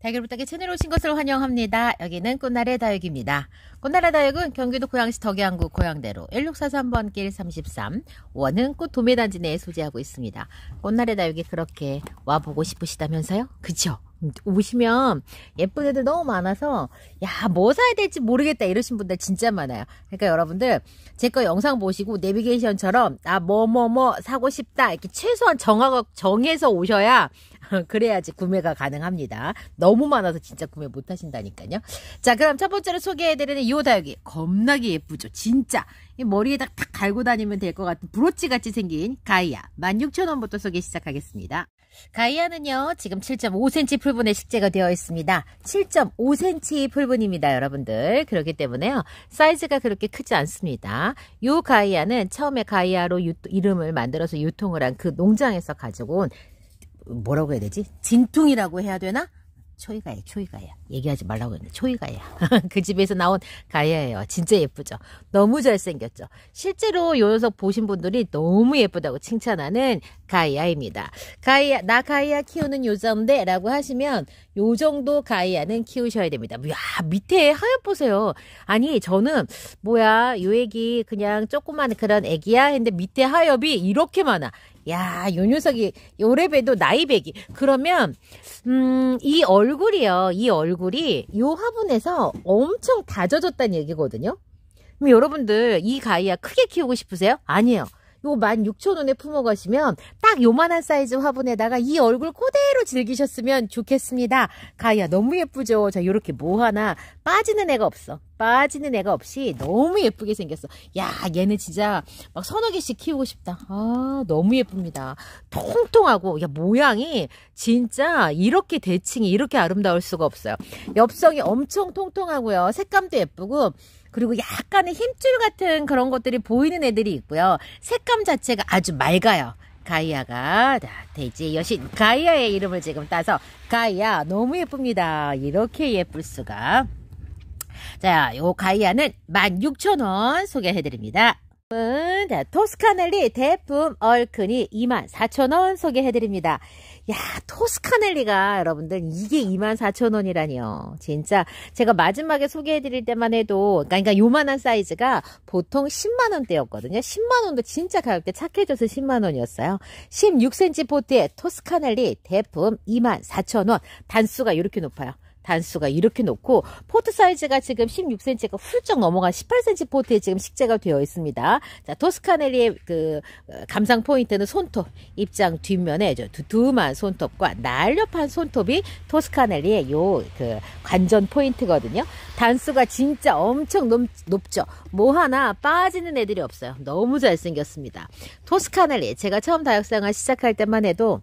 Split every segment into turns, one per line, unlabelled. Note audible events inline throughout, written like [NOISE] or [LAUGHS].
달걀부탁의 채널 오신 것을 환영합니다. 여기는 꽃나래 다육입니다. 꽃나래 다육은 경기도 고양시 덕양구 고양대로 1643번 길 33, 원은 꽃 도매단지 내에 소재하고 있습니다. 꽃나래 다육이 그렇게 와보고 싶으시다면서요? 그쵸? 오시면 예쁜 애들 너무 많아서 야 뭐 사야 될지 모르겠다 이러신 분들 진짜 많아요 그러니까 여러분들 제 거 영상 보시고 내비게이션처럼 아뭐뭐뭐 뭐, 뭐 사고 싶다 이렇게 최소한 정하고 정해서 오셔야 [LAUGHS] 그래야지 구매가 가능합니다 너무 많아서 진짜 구매 못 하신다니까요 자 그럼 첫 번째로 소개해드리는 이 다육이 겁나게 예쁘죠 진짜 머리에다 탁 갈고 다니면 될 것 같은 브로치 같이 생긴 가이아 16,000원부터 소개 시작하겠습니다 가이아는요, 지금 7.5cm 풀분의 식재가 되어 있습니다. 7.5cm 풀분입니다, 여러분들. 그렇기 때문에요, 사이즈가 그렇게 크지 않습니다. 요 가이아는 처음에 가이아로 유, 이름을 만들어서 유통을 한 그 농장에서 가지고 온 뭐라고 해야 되지? 진퉁이라고 해야 되나? 초이가야, 초이가야. 얘기하지 말라고 했는데, 초이가야. [LAUGHS] 그 집에서 나온 가야예요. 진짜 예쁘죠? 너무 잘생겼죠? 실제로 요 녀석 보신 분들이 너무 예쁘다고 칭찬하는 가야입니다. 가야, 나 가야 키우는 요정인데? 라고 하시면, 요 정도 가야는 키우셔야 됩니다. 야, 밑에 하엽 보세요. 아니, 저는, 뭐야, 요 애기 그냥 조그만 그런 애기야? 했는데 밑에 하엽이 이렇게 많아. 야, 요 녀석이 요래봬도 나이백이. 그러면 음, 이 얼굴이요. 이 얼굴이 요 화분에서 엄청 다져졌다는 얘기거든요. 그럼 여러분들 이 가이아 크게 키우고 싶으세요? 아니에요. 요 16,000원에 품어가시면 딱 요만한 사이즈 화분에다가 이 얼굴 그대로 즐기셨으면 좋겠습니다. 가이아 너무 예쁘죠? 자 요렇게 뭐 하나 빠지는 애가 없어. 빠지는 애가 없이 너무 예쁘게 생겼어. 야 얘는 진짜 막 서너 개씩 키우고 싶다. 아 너무 예쁩니다. 통통하고 야 모양이 진짜 이렇게 대칭이 이렇게 아름다울 수가 없어요. 엽성이 엄청 통통하고요. 색감도 예쁘고 그리고 약간의 힘줄 같은 그런 것들이 보이는 애들이 있고요. 색감 자체가 아주 맑아요. 가이아가 돼지 여신 가이아의 이름을 지금 따서 가이아 너무 예쁩니다. 이렇게 예쁠 수가. 자, 요 가이아는 16,000원 소개해드립니다. 음, 자, 토스카넬리 대품 얼큰이 24,000원 소개해드립니다. 야, 토스카넬리가 여러분들 이게 24,000원이라니요. 진짜 제가 마지막에 소개해 드릴 때만 해도 그러니까 요만한 사이즈가 보통 10만 원대였거든요. 10만 원도 진짜 가격대 착해져서 10만 원이었어요. 16cm 포트의 토스카넬리 대품 24,000원. 단수가 이렇게 높아요. 단수가 이렇게 놓고 포트 사이즈가 지금 16cm가 훌쩍 넘어간 18cm 포트에 지금 식재가 되어 있습니다. 자, 토스카넬리의 그 어, 감상 포인트는 손톱, 입장 뒷면에 두툼한 손톱과 날렵한 손톱이 토스카넬리의 요 그 관전 포인트거든요. 단수가 진짜 엄청 높, 높죠. 뭐 하나 빠지는 애들이 없어요. 너무 잘생겼습니다. 토스카넬리 제가 처음 다육상을 시작할 때만 해도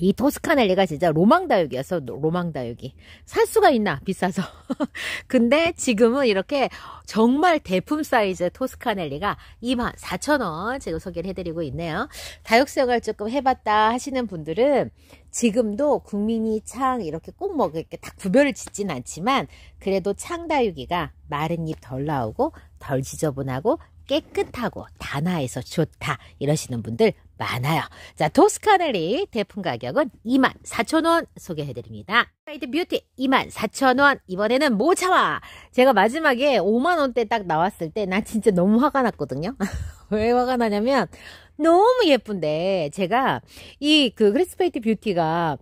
이 토스카넬리가 진짜 로망다육이었어 로망다육이 살 수가 있나 비싸서 [LAUGHS] 근데 지금은 이렇게 정말 대품 사이즈 토스카넬리가 24,000원 제가 소개를 해드리고 있네요 다육생활 조금 해봤다 하시는 분들은 지금도 국민이 창 이렇게 꼭뭐 이렇게 딱 구별을 짓진 않지만 그래도 창다육이가 마른 잎덜 나오고 덜 지저분하고 깨끗하고 단아해서 좋다 이러시는 분들 많아요. 자, 토스카넬리 대품 가격은 24,000원 소개해드립니다. 이트 뷰티 24,000원. 이번에는 모자와 제가 마지막에 5만원대 딱 나왔을 때 나 진짜 너무 화가 났거든요. [LAUGHS] 왜 화가 나냐면 너무 예쁜데 제가 이 그 크리스페이트 뷰티가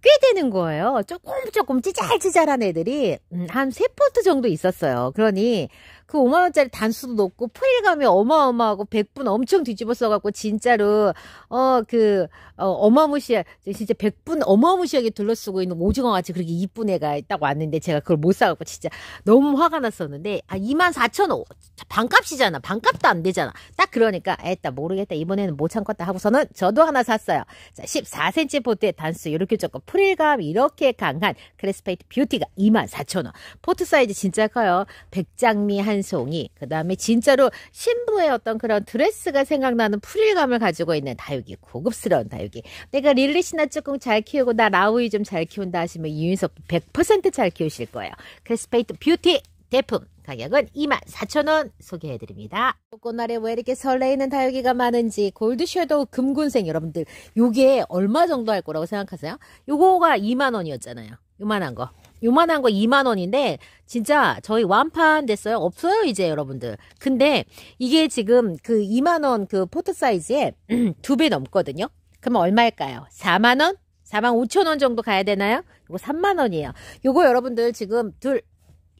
꽤 되는 거예요. 조금 조금 찌잘찌잘한 애들이 음, 한 세포트 정도 있었어요. 그러니 그 5만 원짜리 단수도 높고 포일감이 어마어마하고 100분 엄청 뒤집어 써갖고 진짜로 어 그 어, 그, 어 마무시하 진짜 100분 어마무시하게 둘러쓰고 있는 오징어 같이 그렇게 이쁜 애가 딱 왔는데 제가 그걸 못 사갖고 진짜 너무 화가 났었는데 아2 4 0 0 0원 반값이잖아 반값도 안 되잖아 딱 그러니까 에따 모르겠다 이번에는 못 참겠다 하고서는 저도 하나 샀어요 자 14cm 포트의 단수 이렇게 조금 프릴감 이렇게 강한 크레스페이트 뷰티가 2 4 0 0 0원 포트 사이즈 진짜 커요 백장미 한한 송이, 그 다음에 진짜로 신부의 어떤 그런 드레스가 생각나는 풀일감을 가지고 있는 다육이, 고급스러운 다육이. 내가 릴리시나 조금 잘 키우고 나 라우이 좀 잘 키운다 하시면 이윤석 100%잘 키우실 거예요. 크리스페이트 뷰티 대품. 가격은 24,000원 소개해드립니다. 꽃날에 왜 이렇게 설레이는 다육이가 많은지 골드 쉐도우 금군생 여러분들 요게 얼마 정도 할 거라고 생각하세요? 요거가 2만원이었잖아요. 요만한 거. 요만한 거 2만 원인데 진짜 저희 완판 됐어요. 없어요, 이제 여러분들. 근데 이게 지금 그 2만 원 그 포트 사이즈에 [CLEARS THROAT] 두 배 넘거든요. 그러면 얼마일까요? 4만 원? 4만 5천 원 정도 가야 되나요? 이거 3만 원이에요. 이거 여러분들 지금 둘,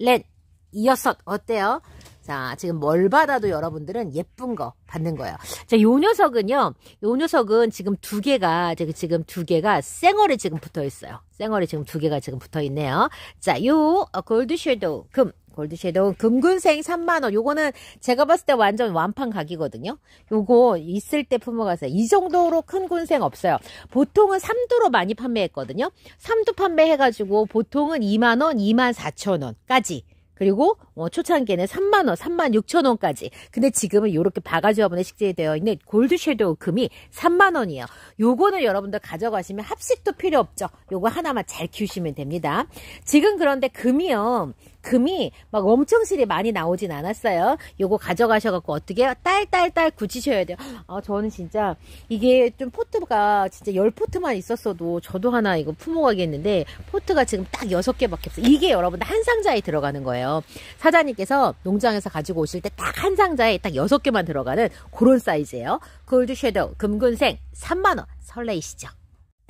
넷, 이어서 어때요? 자, 지금 뭘 받아도 여러분들은 예쁜 거 받는 거예요. 자, 요 녀석은요. 요 녀석은 지금 두 개가 그 지금 두 개가 쌩얼에 지금 붙어 있어요. 쌩얼에 지금 두 개가 지금 붙어 있네요. 자, 요 어, 골드 섀도우 금 골드 쉐도우 금근생 3만원 요거는 제가 봤을 때 완전 완판 각이거든요 요거 있을 때 품어가세요 이 정도로 큰 군생 없어요 보통은 3두로 많이 판매했거든요 3두 판매해가지고 보통은 2만원 2만 4천원까지 그리고 어, 초창기에는 3만원, 3만 6천원까지. 근데 지금은 이렇게 바가지 화분에 식재 되어 있는 골드 섀도우 금이 3만원이에요. 요거는 여러분들 가져가시면 합식도 필요 없죠. 요거 하나만 잘 키우시면 됩니다. 지금 그런데 금이요. 금이 막 엄청실이 많이 나오진 않았어요. 요거 가져가셔갖고 어떻게 딸딸딸 굳히셔야 돼요. 아, 저는 진짜 이게 좀 포트가 진짜 열포트만 있었어도 저도 하나 이거 품어가겠는데 포트가 지금 딱 여섯 개밖에 없어 이게 여러분 한 상자에 들어가는 거예요. 사장님께서 농장에서 가지고 오실 때 딱 한 상자에 딱 여섯 개만 들어가는 그런 사이즈예요. 골드 섀도우 금근생 3만원 설레이시죠?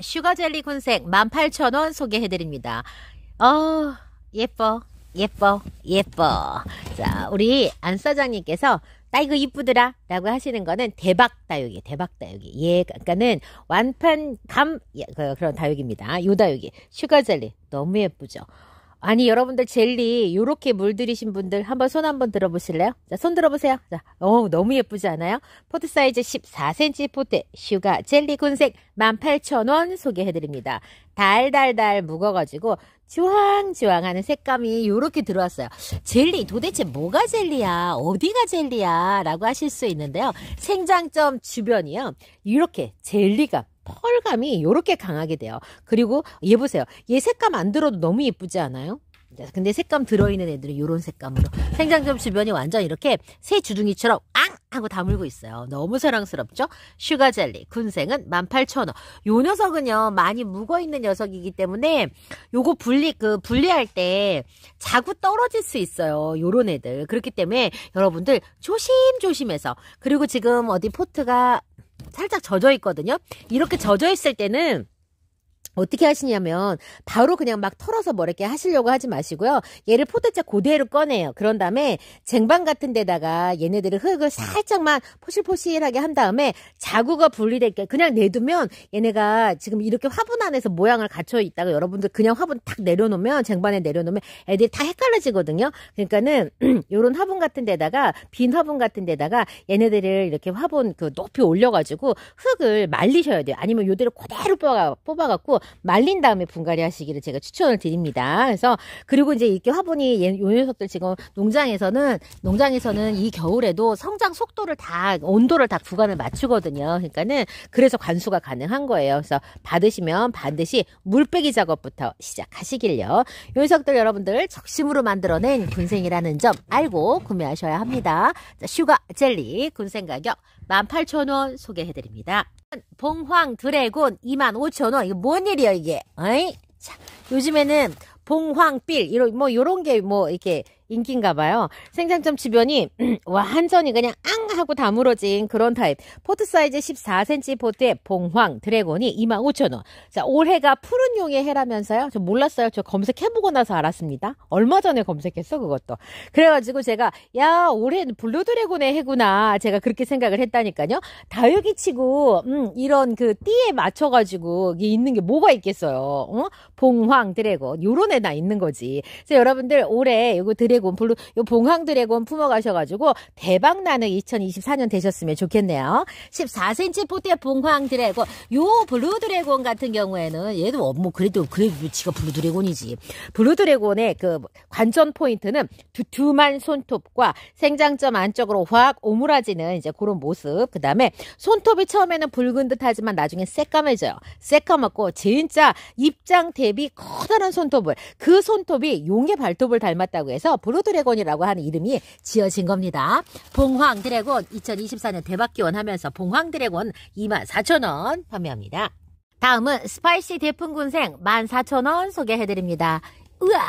슈가젤리 군생 18,000원 소개해드립니다. 어 예뻐. 예뻐, 예뻐. 자, 우리 안 사장님께서 나 이거 이쁘더라 라고 하시는 거는 대박 다육이 대박 다육이 예 그러니까는 완판 감 예, 그, 그런 다육입니다 요 다육이 슈가젤리 너무 예쁘죠 아니 여러분들 젤리 요렇게 물들이신 분들 한번 손 한번 들어보실래요? 자, 손 들어보세요. 자, 어 너무 예쁘지 않아요? 포트 사이즈 14cm 포트 슈가 젤리 군색 18,000원 소개해드립니다. 달달달 묵어가지고 주황주황하는 색감이 요렇게 들어왔어요. 젤리 도대체 뭐가 젤리야? 어디가 젤리야? 라고 하실 수 있는데요. 생장점 주변이요. 이렇게 젤리가 펄감이 이렇게 강하게 돼요. 그리고 얘 보세요. 얘 색감 안 들어도 너무 예쁘지 않아요? 근데 색감 들어있는 애들은 이런 색감으로 생장점 주변이 완전 이렇게 새 주둥이처럼 앙! 하고 다물고 있어요. 너무 사랑스럽죠? 슈가젤리 군생은 18,000원. 요 녀석은요. 많이 묵어있는 녀석이기 때문에 요거 분리 그 분리할 때 자구 떨어질 수 있어요. 요런 애들. 그렇기 때문에 여러분들 조심조심해서 그리고 지금 어디 포트가 살짝 젖어 있거든요. 이렇게 젖어 있을 때는 어떻게 하시냐면 바로 그냥 막 털어서 뭐 이렇게 하시려고 하지 마시고요. 얘를 포대자 고대로 꺼내요. 그런 다음에 쟁반 같은 데다가 얘네들을 흙을 살짝만 포실포실하게 한 다음에 자구가 분리될게 그냥 내두면 얘네가 지금 이렇게 화분 안에서 모양을 갖춰 있다가 여러분들 그냥 화분 탁 내려놓으면 쟁반에 내려놓으면 애들이 다 헷갈려지거든요. 그러니까는 [CLEARS THROAT] 요런 화분 같은 데다가 빈 화분 같은 데다가 얘네들을 이렇게 화분 그 높이 올려가지고 흙을 말리셔야 돼요. 아니면 요대로 그대로 뽑아, 뽑아갖고 말린 다음에 분갈이 하시기를 제가 추천을 드립니다. 그래서 그리고 이제 이렇게 화분이 예, 요 녀석들 지금 농장에서는 농장에서는 이 겨울에도 성장 속도를 다 온도를 다 구간을 맞추거든요. 그러니까는 그래서 관수가 가능한 거예요. 그래서 받으시면 반드시 물빼기 작업부터 시작하시길요. 요 녀석들 여러분들 적심으로 만들어낸 군생이라는 점 알고 구매하셔야 합니다. 자, 슈가 젤리 군생 가격 18,000원 소개해드립니다. 봉황 드래곤 2 5 0 0원 이거 뭔 일이야, 이게? 어이? 자, 요즘에는 봉황 빌, 이런, 뭐, 요런 게 뭐, 이렇게 인기인가 봐요. 생장점 주변이 완전히 [CLEARS THROAT] 그냥 앙 하고 다물어진 그런 타입. 포트 사이즈 14cm 포트의 봉황 드래곤이 25,000원. 자, 올해가 푸른 용의 해라면서요. 저 몰랐어요. 저 검색해보고 나서 알았습니다. 얼마 전에 검색했어 그것도. 그래가지고 제가 야 올해는 블루 드래곤의 해구나 제가 그렇게 생각을 했다니까요. 다육이 치고 음, 이런 그 띠에 맞춰가지고 이게 있는 게 뭐가 있겠어요. 어? 봉황 드래곤 요런 애나 있는 거지. 그래서 여러분들 올해 요거 드래곤 드래곤, 블루, 요 봉황 드래곤 품어가셔가지고 대박 나는 2024년 되셨으면 좋겠네요. 14cm 포대 봉황 드래곤, 요 블루 드래곤 같은 경우에는 얘도 어, 뭐 그래도 그래도 위치가 블루 드래곤이지. 블루 드래곤의 그 관전 포인트는 두툼한 손톱과 생장점 안쪽으로 확 오므라지는 이제 그런 모습. 그 다음에 손톱이 처음에는 붉은 듯 하지만 나중에 새까매져요. 새까맣고 진짜 입장 대비 커다란 손톱을 그 손톱이 용의 발톱을 닮았다고 해서 블루 드래곤이라고 하는 이름이 지어진 겁니다. 봉황 드래곤 2024년 대박 기원하면서 봉황 드래곤 24,000원 판매합니다. 다음은 스파이시 대풍군생 14,000원 소개해드립니다. 우와!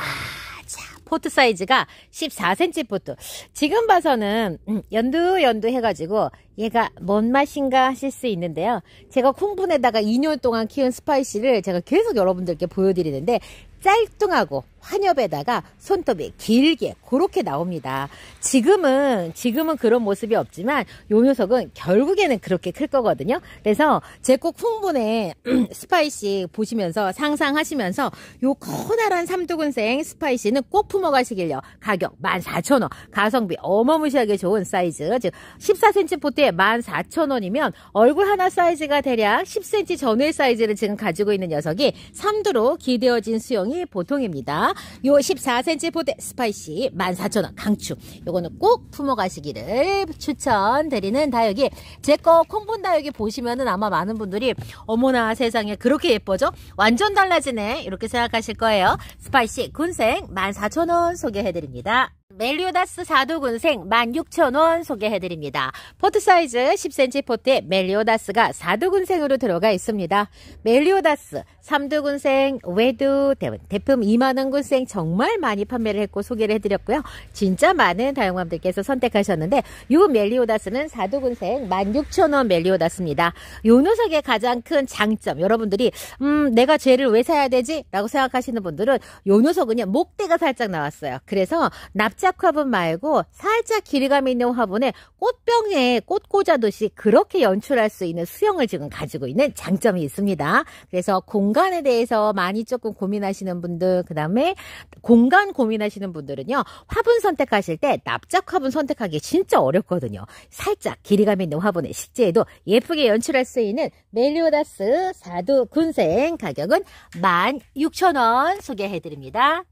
포트 사이즈가 14cm 포트. 지금 봐서는 음, 연두 연두 해가지고 얘가 뭔 맛인가 하실 수 있는데요. 제가 쿵분에다가 2년 동안 키운 스파이시를 제가 계속 여러분들께 보여드리는데 짤뚱하고 환엽에다가 손톱이 길게 그렇게 나옵니다. 지금은 지금은 그런 모습이 없지만 요 녀석은 결국에는 그렇게 클 거거든요. 그래서 제 꼭 흥분의 스파이시 보시면서 상상하시면서 요 커다란 삼두근생 스파이시는 꼭 품어 가시길요. 가격 14,000원. 가성비 어마무시하게 좋은 사이즈. 즉 14cm 포트에 14,000원이면 얼굴 하나 사이즈가 대략 10cm 전후의 사이즈를 지금 가지고 있는 녀석이 삼두로 기대어진 수영이 보통입니다. 있요 14cm 포대 스파이시 14,000원 강추. 요거는 꼭 품어 가시기를 추천드리는 다육이. 제거 콩분 다육이 보시면은 아마 많은 분들이 어머나 세상에 그렇게 예뻐져? 완전 달라지네. 이렇게 생각하실 거예요. 스파이시 군생 14,000원 소개해드립니다. 멜리오다스 4두군생 16,000원 소개해드립니다. 포트 사이즈 10cm 포트에 멜리오다스가 4두군생으로 들어가 있습니다. 멜리오다스 3두군생 외두, 대품 2만원군생 정말 많이 판매를 했고 소개를 해드렸고요. 진짜 많은 다용함들께서 선택하셨는데 이 멜리오다스는 4두군생 16,000원 멜리오다스입니다. 요 녀석의 가장 큰 장점 여러분들이 음 내가 죄를왜 사야 되지? 라고 생각하시는 분들은 요 녀석은 목대가 살짝 나왔어요. 그래서 납작 딱 화분 말고 살짝 길이감 있는 화분에 꽃병에 꽃 꽂아듯이 그렇게 연출할 수 있는 수영을 지금 가지고 있는 장점이 있습니다. 그래서 공간에 대해서 많이 조금 고민하시는 분들, 그 다음에 공간 고민하시는 분들은요, 화분 선택하실 때 납작 화분 선택하기 진짜 어렵거든요. 살짝 길이감 있는 화분에 식재에도 예쁘게 연출할 수 있는 멜리오다스 4두 군생 가격은 16,000원 소개해드립니다.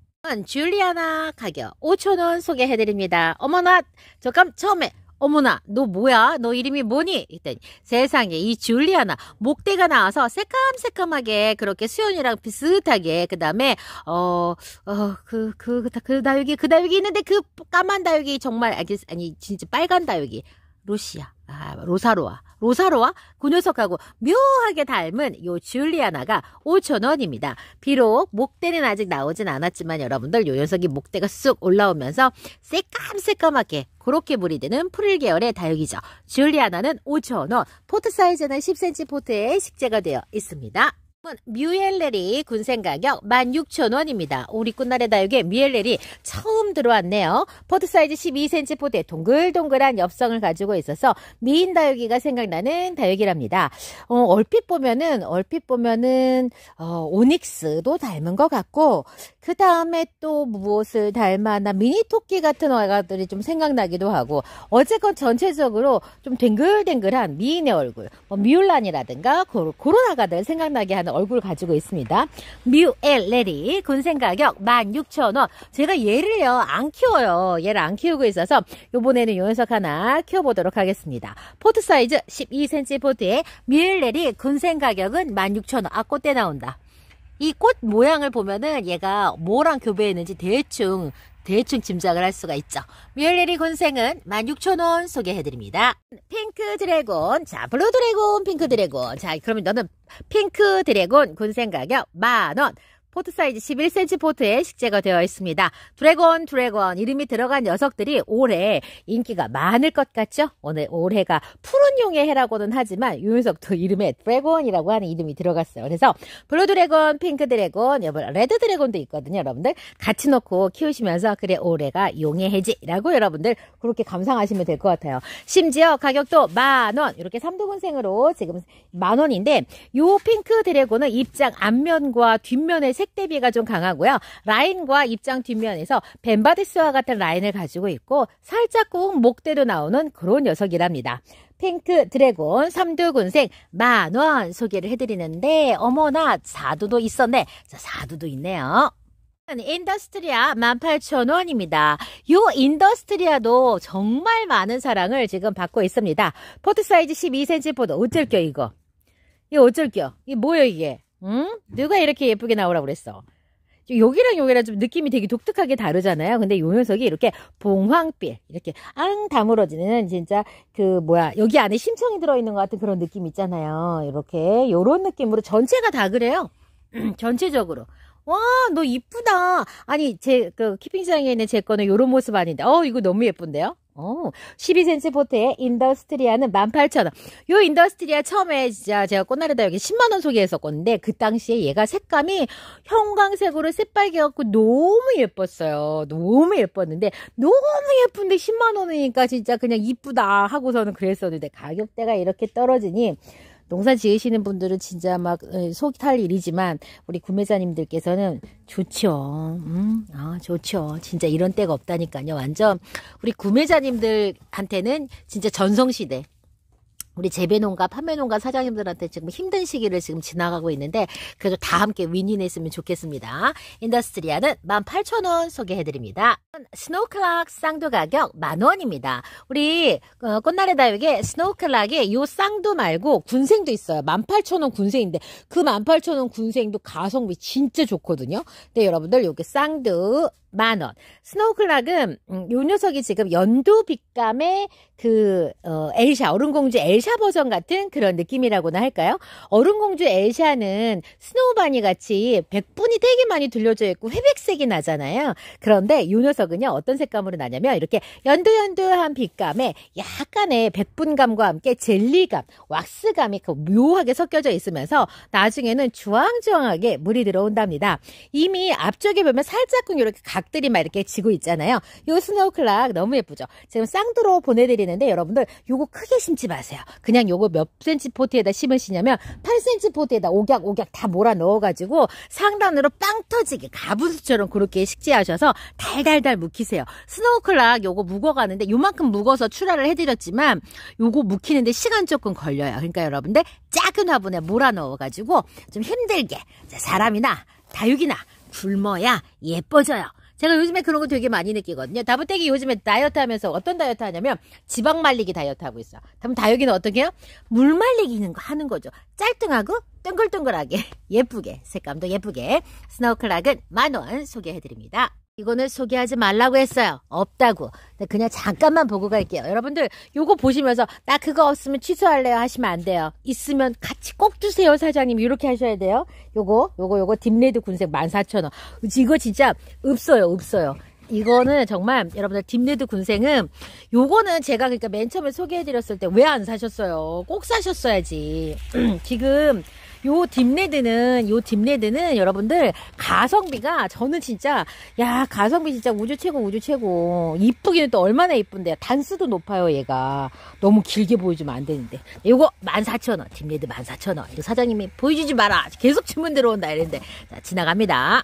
줄리아나 가격 5,000원 소개해드립니다. 어머나, 잠깐 처음에 어머나, 너 뭐야? 너 이름이 뭐니? 이랬더니 세상에 이 줄리아나 목대가 나와서 새캄새캄하게 그렇게 수연이랑 비슷하게 그다음에 어어그그그 그, 다육이 어, 어, 그, 그, 그 다육이 그 있는데 그 까만 다육이 정말 아니 진짜 빨간 다육이 로시아 아, 로사로아. 로사로아? 그 녀석하고 묘하게 닮은 요 줄리아나가 5천원입니다 비록 목대는 아직 나오진 않았지만 여러분들 요 녀석이 목대가 쑥 올라오면서 새까맣새까맣게 그렇게 무리되는 프릴 계열의 다육이죠. 줄리아나는 5천원 포트 사이즈는 10cm 포트에 식재가 되어 있습니다. 뮤엘레리 군생 가격 16,000원입니다. 우리꽃나래다육의뮤엘레리 처음 들어왔네요. 포드 사이즈 12cm 포대 동글동글한 엽성을 가지고 있어서 미인 다육이가 생각나는 다육이랍니다. 어, 얼핏 보면은 얼핏 보면은 어, 오닉스도 닮은 것 같고 그 다음에 또 무엇을 닮아나 미니 토끼 같은 어가들이 좀 생각나기도 하고 어쨌건 전체적으로 좀 댕글댕글한 미인의 얼굴, 뭐 미울란이라든가 코로나가들 생각나게 하는 얼굴 을 가지고 있습니다. 뮤엘 레리 군생 가격 16,000원. 제가 얘를요 안 키워요. 얘를 안 키우고 있어서 요번에는 요 녀석 하나 키워보도록 하겠습니다. 포트 사이즈 12cm 포트에 뮤엘 레리 군생 가격은 16,000원. 아 꽃대 나온다. 이 꽃 모양을 보면은 얘가 뭐랑 교배했는지 대충 대충 짐작을 할 수가 있죠. 뮬리리 군생은 16,000원 소개해드립니다. 핑크 드래곤, 자, 블루 드래곤, 핑크 드래곤. 자, 그러면 너는 핑크 드래곤 군생 가격 만원. 포트 사이즈 11cm 포트에 식재가 되어 있습니다. 드래곤 드래곤 이름이 들어간 녀석들이 올해 인기가 많을 것 같죠? 오늘 올해가 푸른 용의 해라고는 하지만 유윤석도 이름에 드래곤이라고 하는 이름이 들어갔어요. 그래서 블루 드래곤, 핑크 드래곤, 레드 드래곤도 있거든요. 여러분들 같이 놓고 키우시면서 그래 올해가 용의 해지라고 여러분들 그렇게 감상하시면 될 것 같아요. 심지어 가격도 만원 이렇게 삼두분생으로 지금 만원인데 요 핑크 드래곤은 입장 앞면과 뒷면에 색 대비가 좀 강하고요. 라인과 입장 뒷면에서 벤바디스와 같은 라인을 가지고 있고 살짝 꾹 목대로 나오는 그런 녀석이랍니다. 핑크 드래곤 삼두군생 만원 소개를 해드리는데 어머나 사두도 있었네. 자, 사두도 있네요. 인더스트리아 18,000원입니다. 요 인더스트리아도 정말 많은 사랑을 지금 받고 있습니다. 포트 사이즈 12cm 포도 어쩔겨 이거. 이거 어쩔겨. 이게 뭐예요 이게. 응? 누가 이렇게 예쁘게 나오라고 그랬어? 여기랑 여기랑 좀 느낌이 되게 독특하게 다르잖아요. 근데 요 녀석이 이렇게 봉황빛, 이렇게 앙 다물어지는 진짜 그 뭐야, 여기 안에 심청이 들어있는 것 같은 그런 느낌 있잖아요. 이렇게, 요런 느낌으로 전체가 다 그래요. [CLEARS THROAT] 전체적으로. 와, 너 이쁘다. 아니, 제, 그, 키핑장에 있는 제 거는 요런 모습 아닌데. 어, 이거 너무 예쁜데요? 어, 1 2센치 포트의 인더스트리아는 18,000원. 요 인더스트리아 처음에 진짜 제가 꽃나래다 여기 10만원 소개했었건데, 그 당시에 얘가 색감이 형광색으로 새빨개갖고 너무 예뻤어요. 너무 예뻤는데, 너무 예쁜데 10만원이니까 진짜 그냥 이쁘다 하고서는 그랬었는데, 가격대가 이렇게 떨어지니, 농사 지으시는 분들은 진짜 막 속이 탈 일이지만 우리 구매자님들께서는 좋죠. 음, 아, 좋죠. 진짜 이런 때가 없다니까요. 완전 우리 구매자님들한테는 진짜 전성시대. 우리 재배농가, 판매농가 사장님들한테 지금 힘든 시기를 지금 지나가고 있는데 그래도 다 함께 윈윈했으면 좋겠습니다. 인더스트리아는 18,000원 소개해드립니다. 스노클락 쌍두 가격 만원입니다. 우리 어, 꽃날에 다육에 스노클락에 요 쌍두 말고 군생도 있어요. 18,000원 군생인데 그 18,000원 군생도 가성비 진짜 좋거든요. 근데 네, 여러분들 요게 쌍두 만 원. 스노우클락은 음, 요 녀석이 지금 연두 빛감의 그 어, 엘샤 어른공주 엘샤 버전 같은 그런 느낌이라고나 할까요? 어른공주 엘샤는 스노우바니 같이 백분이 되게 많이 들려져 있고 회백색이 나잖아요. 그런데 요 녀석은요 어떤 색감으로 나냐면 이렇게 연두연두한 빛감에 약간의 백분감과 함께 젤리감, 왁스감이 그 묘하게 섞여져 있으면서 나중에는 주황주황하게 물이 들어온답니다. 이미 앞쪽에 보면 살짝 이렇게 각 닭들이 막 이렇게 지고 있잖아요. 요 스노우클락 너무 예쁘죠? 지금 쌍두로 보내드리는데 여러분들 요거 크게 심지 마세요. 그냥 요거 몇 센치 포트에다 심으시냐면 8cm 포트에다 오각 오각 다 몰아 넣어가지고 상단으로 빵 터지게 가부수처럼 그렇게 식재하셔서 달달달 묵히세요. 스노우클락 요거 묵어가는데 요만큼 묵어서 출하를 해드렸지만 요거 묵히는데 시간 조금 걸려요. 그러니까 여러분들 작은 화분에 몰아 넣어가지고 좀 힘들게 사람이나 다육이나 굶어야 예뻐져요. 제가 요즘에 그런 거 되게 많이 느끼거든요. 다보택이 요즘에 다이어트 하면서 어떤 다이어트 하냐면 지방 말리기 다이어트 하고 있어. 그럼 다육이는 어떻게 해요? 물 말리기는 하는 거죠. 짤뚱하고 둥글둥글하게 [LAUGHS] 예쁘게 색감도 예쁘게 스노클락은 우 만원 소개해드립니다. 이거는 소개하지 말라고 했어요. 없다고. 그냥 잠깐만 보고 갈게요. 여러분들 요거 보시면서 나 그거 없으면 취소할래요 하시면 안 돼요. 있으면 같이 꼭 주세요 사장님 이렇게 하셔야 돼요. 요거 요거 요거 딥레드 군색 14,000원. 이거 진짜 없어요 없어요. 이거는 정말 여러분들 딥레드 군생은 요거는 제가 그러니까 맨 처음에 소개해드렸을 때 왜 안 사셨어요? 꼭 사셨어야지. [CLEARS THROAT] 지금 요 딥레드는 요 딥레드는 여러분들 가성비가 저는 진짜 야 가성비 진짜 우주 최고 우주 최고 이쁘기는 또 얼마나 이쁜데 단수도 높아요 얘가 너무 길게 보여주면 안 되는데 이거 14,000원 딥레드 14,000원 사장님이 보여주지 마라 계속 주문 들어온다 이랬는데 자 지나갑니다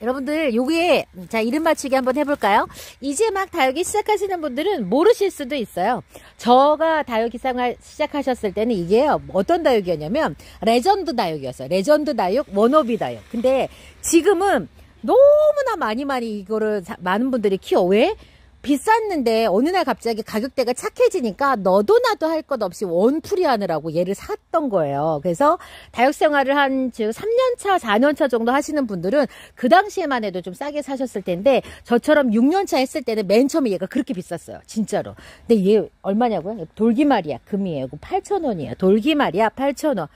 여러분들 요에자 이름 맞추기 한번 해볼까요? 이제 막 다육이 시작하시는 분들은 모르실 수도 있어요. 저가 다육이 생활 시작하셨을 때는 이게 어떤 다육이었냐면 레전드 다육이었어요. 레전드 다육, 원어비 다육. 근데 지금은 너무나 많이 많이 이거를 많은 분들이 키워 왜? 비쌌는데 어느 날 갑자기 가격대가 착해지니까 너도 나도 할 것 없이 원풀이 하느라고 얘를 샀던 거예요. 그래서 다육생활을 한즉 3년차, 4년차 정도 하시는 분들은 그 당시에만 해도 좀 싸게 사셨을 텐데 저처럼 6년차 했을 때는 맨 처음에 얘가 그렇게 비쌌어요. 진짜로. 근데 얘 얼마냐고요? 돌기말이야. 금이에요. 8,000원이에요. 돌기말이야. 8,000원.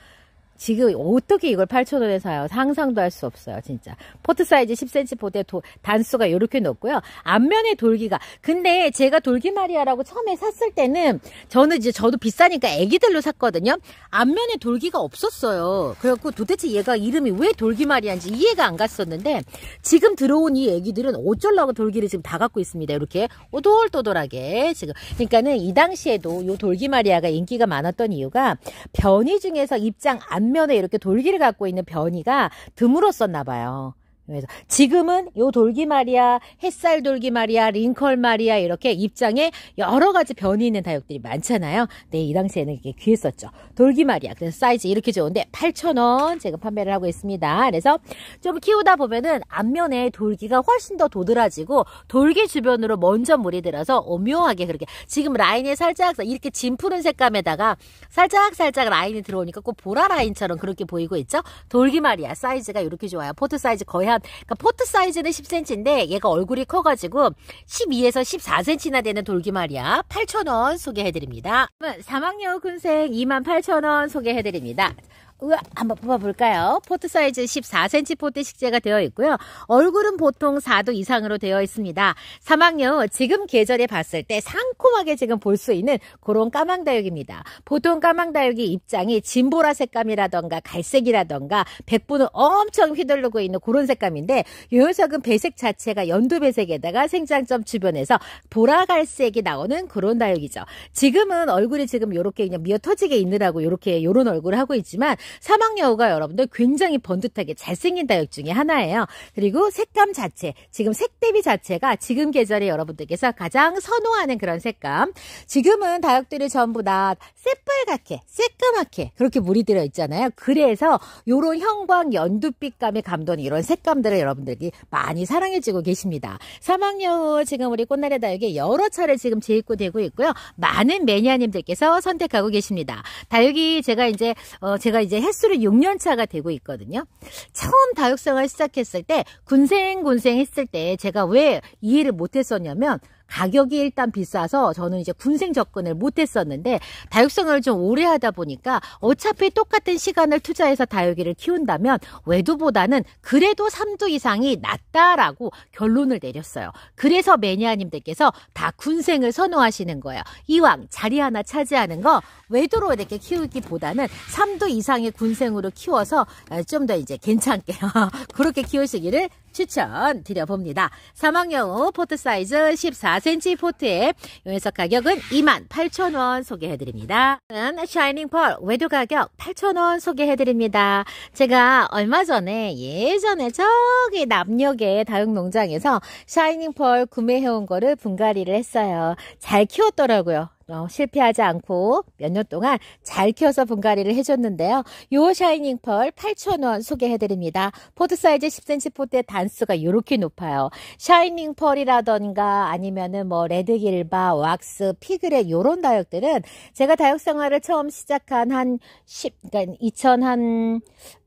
지금 어떻게 이걸 8,000원에 사요? 상상도 할 수 없어요, 진짜. 포트 사이즈 10cm 보대 도, 단수가 이렇게 넣고요. 앞면의 돌기가. 근데 제가 돌기마리아라고 처음에 샀을 때는 저는 이제 저도 비싸니까 애기들로 샀거든요. 앞면에 돌기가 없었어요. 그래갖고 도대체 얘가 이름이 왜 돌기마리아인지 이해가 안 갔었는데 지금 들어온 이 애기들은 어쩔라고 돌기를 지금 다 갖고 있습니다. 이렇게 오돌또돌하게 지금. 그러니까는 이 당시에도 이 돌기마리아가 인기가 많았던 이유가 변이 중에서 입장 안 앞면에 이렇게 돌기를 갖고 있는 변이가 드물었었나 봐요. 그래서 지금은 요 돌기 말이야, 햇살 돌기 말이야, 링컬 말이야 이렇게 입장에 여러 가지 변이 있는 다육들이 많잖아요. 네, 이 당시에는 이게 귀했었죠. 돌기 말이야. 그래서 사이즈 이렇게 좋은데 8,000원 지금 판매를 하고 있습니다. 그래서 좀 키우다 보면은 앞면에 돌기가 훨씬 더 도드라지고 돌기 주변으로 먼저 물이 들어서 오묘하게 그렇게 지금 라인에 살짝 이렇게 진 푸른색 감에다가 살짝 살짝 라인이 들어오니까 꼭 보라 라인처럼 그렇게 보이고 있죠. 돌기 말이야. 사이즈가 이렇게 좋아요. 포트 사이즈 거의 한 그러니까 포트 사이즈는 10cm인데 얘가 얼굴이 커가지고 12에서 14cm나 되는 돌기말이야. 8,000원 소개해드립니다. 사막여우 군생 28,000원 소개해드립니다. 우와, 한번 뽑아볼까요? 포트 사이즈 14cm 포트 식재가 되어 있고요. 얼굴은 보통 4도 이상으로 되어 있습니다. 사막류 지금 계절에 봤을 때 상콤하게 지금 볼 수 있는 그런 까망다육입니다. 보통 까망다육이 입장이 진보라 색감이라던가 갈색이라던가 백분을 엄청 휘둘르고 있는 그런 색감인데 요 녀석은 배색 자체가 연두배색에다가 생장점 주변에서 보라갈색이 나오는 그런 다육이죠. 지금은 얼굴이 지금 요렇게 그냥 미어 터지게 있느라고 요렇게 요런 얼굴을 하고 있지만 사막여우가 여러분들 굉장히 번듯하게 잘생긴 다육 중에 하나예요. 그리고 색감 자체, 지금 색 대비 자체가 지금 계절에 여러분들께서 가장 선호하는 그런 색감. 지금은 다육들이 전부 다 새빨갛게, 새까맣게 그렇게 물이 들어 있잖아요. 그래서 요런 형광 연두빛감의 감도는 이런 색감들을 여러분들이 많이 사랑해주고 계십니다. 사막여우 지금 우리 꽃나래 다육에 여러 차례 지금 재입고되고 있고요. 많은 매니아님들께서 선택하고 계십니다. 다육이 제가 이제 어 제가 이제 이제 횟수로 6년 차가 되고 있거든요. 처음 다육성을 시작했을 때 군생군생 했을 때 제가 왜 이해를 못했었냐면 가격이 일단 비싸서 저는 이제 군생 접근을 못했었는데 다육생을좀 오래 하다 보니까 어차피 똑같은 시간을 투자해서 다육이를 키운다면 외두보다는 그래도 3두 이상이 낫다라고 결론을 내렸어요. 그래서 매니아님들께서 다 군생을 선호하시는 거예요. 이왕 자리 하나 차지하는 거 외도로 이렇게 키우기보다는 3두 이상의 군생으로 키워서 좀 더 이제 괜찮게 [LAUGHS] 그렇게 키우시기를 추천드려봅니다. 사막여우 포트 사이즈 14cm 포트에 요해석 가격은 28,000원 소개해드립니다. 샤이닝 펄 외도 가격 8,000원 소개해드립니다. 제가 얼마 전에 예전에 저기 남녘에 다육농장에서 샤이닝 펄 구매해온 거를 분갈이를 했어요. 잘 키웠더라고요. 어, 실패하지 않고 몇 년 동안 잘 키워서 분갈이를 해줬는데요. 요 샤이닝 펄 8,000원 소개해드립니다. 포드 사이즈 10cm 포의 단수가 이렇게 높아요. 샤이닝 펄이라던가 아니면은 뭐 레드 길바, 왁스, 피그렛 요런 다육들은 제가 다육 생활을 처음 시작한 한 10, 그러니까 2000한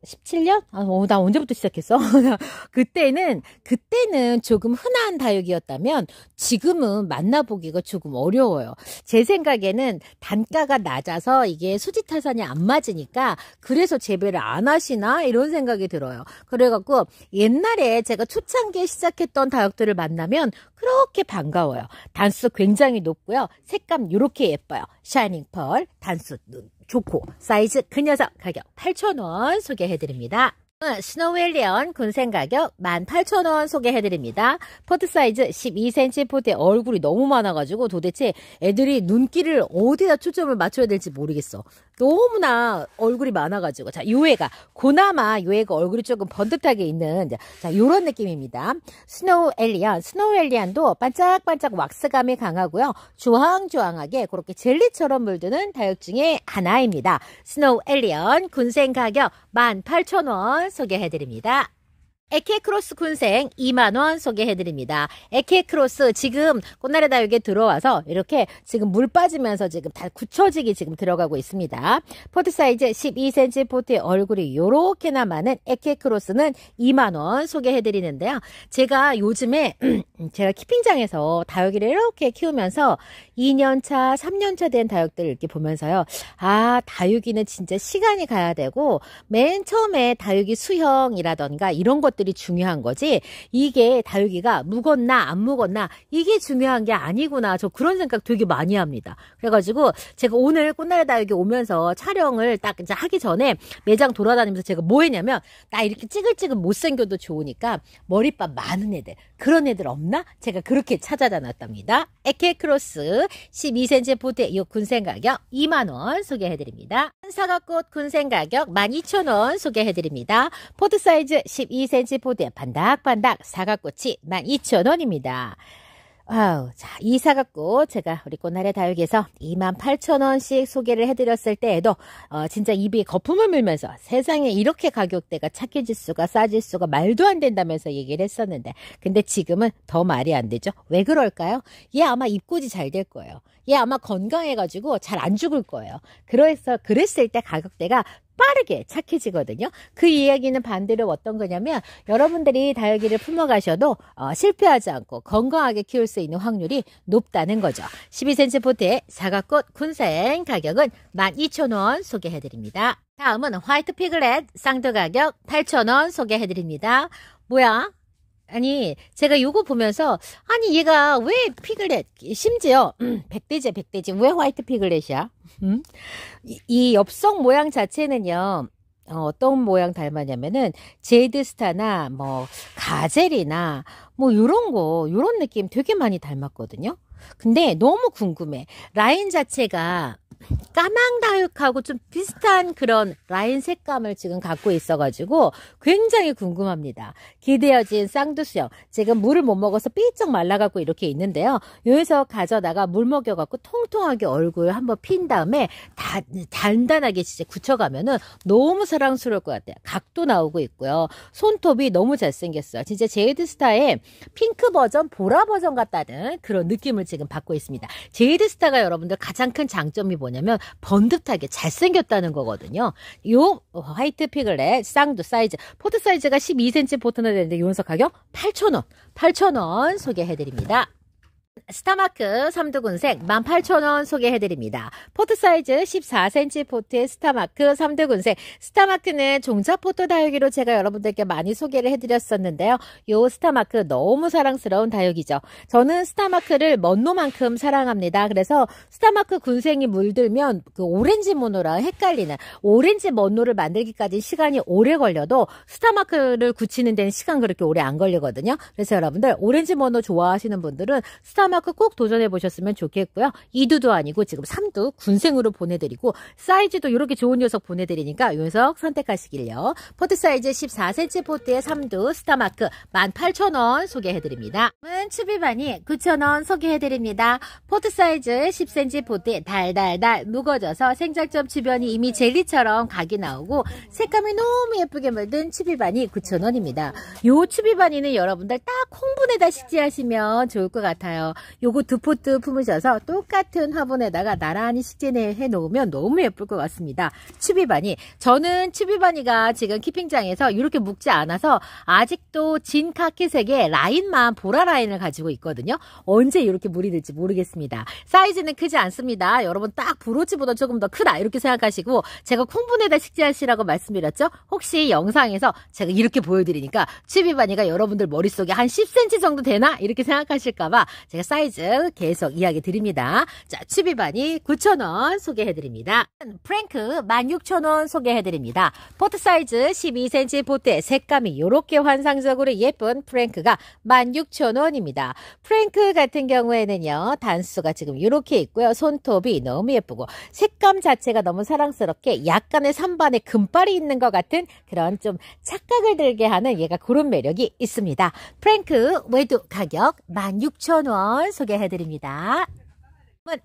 17년? 아, 어, 나 언제부터 시작했어? [LAUGHS] 그때는, 그때는 조금 흔한 다육이었다면 지금은 만나보기가 조금 어려워요. 제 생각에는 단가가 낮아서 이게 수지 타산이안 맞으니까 그래서 재배를 안 하시나? 이런 생각이 들어요. 그래갖고 옛날에 제가 초창기에 시작했던 다육들을 만나면 그렇게 반가워요. 단수 굉장히 높고요. 색감 이렇게 예뻐요. 샤이닝 펄, 단수 눈. 좋고 사이즈 그 녀석 가격 8,000원 소개해드립니다. 스노웰리언 군생 가격 18,000원 소개해드립니다. 포트 사이즈 12cm 포트에 얼굴이 너무 많아가지고 도대체 애들이 눈길을 어디다 초점을 맞춰야 될지 모르겠어. 너무나 얼굴이 많아가지고. 자, 요애가, 고나마 요애가 얼굴이 조금 번듯하게 있는, 자, 요런 느낌입니다. 스노우엘리언스노우엘리언도 반짝반짝 왁스감이 강하고요. 조황조황하게 그렇게 젤리처럼 물드는 다육중에 하나입니다. 스노우엘리언 군생 가격 18,000원 소개해드립니다. 에케크로스 군생 2만원 소개해드립니다. 에케크로스 지금 꽃나래 다육에 들어와서 이렇게 지금 물 빠지면서 지금 다 굳혀지기 지금 들어가고 있습니다. 포트 사이즈 12cm 포트의 얼굴이 요렇게나 많은 에케크로스는 2만원 소개해드리는데요. 제가 요즘에 [CLEARS THROAT] 음, 제가 키핑장에서 다육이를 이렇게 키우면서 2년차, 3년차 된 다육들을 이렇게 보면서요. 아, 다육이는 진짜 시간이 가야 되고, 맨 처음에 다육이 수형이라던가 이런 것들이 중요한 거지, 이게 다육이가 묵었나, 안 묵었나, 이게 중요한 게 아니구나. 저 그런 생각 되게 많이 합니다. 그래가지고, 제가 오늘 꽃나래 다육이 오면서 촬영을 딱 이제 하기 전에 매장 돌아다니면서 제가 뭐 했냐면, 나 이렇게 찌글찌글 못생겨도 좋으니까, 머리밥 많은 애들, 그런 애들 없는 있나? 제가 그렇게 찾아다 놨답니다. 에케크로스 12cm 포대 6 군생가격 2만원 소개해드립니다. 사과꽃 군생가격 12,000원 소개해드립니다. 포드 사이즈 12cm 포의 반닥반닥 사과꽃이 12,000원입니다. 와우. 자, 이 사갖고 제가 우리 꽃날의 다육에서 28,000원씩 소개를 해드렸을 때에도, 어, 진짜 입이 거품을 물면서 세상에 이렇게 가격대가 착해질 수가 싸질 수가 말도 안 된다면서 얘기를 했었는데, 근데 지금은 더 말이 안 되죠? 왜 그럴까요? 얘 아마 입꼬지 잘 될 거예요. 얘 아마 건강해가지고 잘 안 죽을 거예요. 그래서 그랬을 때 가격대가 빠르게 착해지거든요. 그 이야기는 반대로 어떤 거냐면 여러분들이 다육이를 품어가셔도 어, 실패하지 않고 건강하게 키울 수 있는 확률이 높다는 거죠. 12cm 포트의 사각꽃 군생 가격은 12,000원 소개해드립니다. 다음은 화이트 피그렛 쌍두 가격 8,000원 소개해드립니다. 뭐야? 아니 제가 요거 보면서 아니 얘가 왜 피글렛 심지어 음, 백돼지 백돼지 왜 화이트 피글렛이야? 음? 이, 이 엽성 모양 자체는요. 어, 어떤 모양 닮았냐면은 제드스타나 뭐 가젤이나 뭐 요런 거 요런 느낌 되게 많이 닮았거든요. 근데 너무 궁금해. 라인 자체가 까망다육하고 좀 비슷한 그런 라인 색감을 지금 갖고 있어가지고 굉장히 궁금합니다. 기대어진 쌍두수염. 지금 물을 못 먹어서 삐쩍 말라갖고 이렇게 있는데요. 여기서 가져다가 물 먹여갖고 통통하게 얼굴 한번 핀 다음에 다, 단단하게 진짜 굳혀가면은 너무 사랑스러울 것 같아요. 각도 나오고 있고요. 손톱이 너무 잘생겼어요. 진짜 제이드 스타의 핑크 버전, 보라 버전 같다는 그런 느낌을 지금 받고 있습니다. 제이드스타가 여러분들 가장 큰 장점이 뭐냐면 번듯하게 잘생겼다는 거거든요. 요 화이트 피글렛 쌍두 사이즈 포트 사이즈가 12cm 포트나 되는데 요원석 가격 8,000원 8,000원 소개해드립니다. 스타마크 3두군색 18,000원 소개해드립니다. 포트 사이즈 14cm 포트의 스타마크 3두군색. 스타마크는 종자포트 다육이로 제가 여러분들께 많이 소개를 해드렸었는데요. 요 스타마크 너무 사랑스러운 다육이죠. 저는 스타마크를 먼노만큼 사랑합니다. 그래서 스타마크 군생이 물들면 그 오렌지 모노랑 헷갈리는 오렌지 먼노를 만들기까지 시간이 오래 걸려도 스타마크를 굳히는 데는 시간 그렇게 오래 안 걸리거든요. 그래서 여러분들 오렌지 먼노 좋아하시는 분들은 스타 스타마크 꼭 도전해 보셨으면 좋겠고요. 2두도 아니고 지금 3두 군생으로 보내드리고 사이즈도 이렇게 좋은 녀석 보내드리니까 녀석 선택하시길요. 포트 사이즈 14cm 포트에 3두 스타마크 18,000원 소개해드립니다. 추비바니 9,000원 소개해드립니다. 포트 사이즈 10cm 포트에 달달달 묵어져서 생장점 주변이 이미 젤리처럼 각이 나오고 색감이 너무 예쁘게 물든 추비바니 9,000원입니다. 요 추비바니는 여러분들 딱 콩분에다 식재하시면 좋을 것 같아요. 요거두 포트 품으셔서 똑같은 화분에다가 나란히 식재네 해놓으면 너무 예쁠 것 같습니다. 추비바니 저는 추비바니가 지금 키핑장에서 이렇게 묶지 않아서 아직도 진 카키색의 라인만 보라 라인을 가지고 있거든요. 언제 이렇게 물이 들지 모르겠습니다. 사이즈는 크지 않습니다. 여러분 딱 브로치보다 조금 더 크다 이렇게 생각하시고 제가 콩분에다 식재하시라고 말씀드렸죠. 혹시 영상에서 제가 이렇게 보여드리니까 추비바니가 여러분들 머릿속에 한 10cm 정도 되나 이렇게 생각하실까봐 제가 가방의 사이즈 계속 이야기 드립니다. 자, 취비반이 9,000원 소개해드립니다. 프랭크 16,000원 소개해드립니다. 포트 사이즈 12cm 포트의 색감이 이렇게 환상적으로 예쁜 프랭크가 16,000원입니다. 프랭크 같은 경우에는요, 단수가 지금 이렇게 있고요. 손톱이 너무 예쁘고 색감 자체가 너무 사랑스럽게 약간의 선반에 금발이 있는 것 같은 그런 좀 착각을 들게 하는 얘가 그런 매력이 있습니다. 프랭크 외두 가격 16,000원. 한번 소개해드립니다.